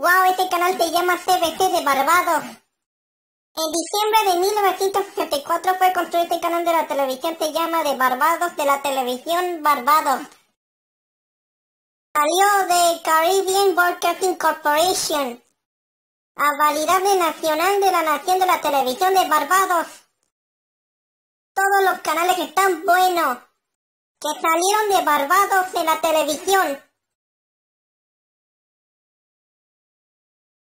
¡Wow! Este canal se llama CBC de Barbados. En diciembre de 1964 fue construido este canal de la televisión, se llama de Barbados, de la televisión Barbados. Salió de Caribbean Broadcasting Corporation, a validad de nacional de la nación de la televisión de Barbados. Todos los canales están buenos, que salieron de Barbados de la televisión.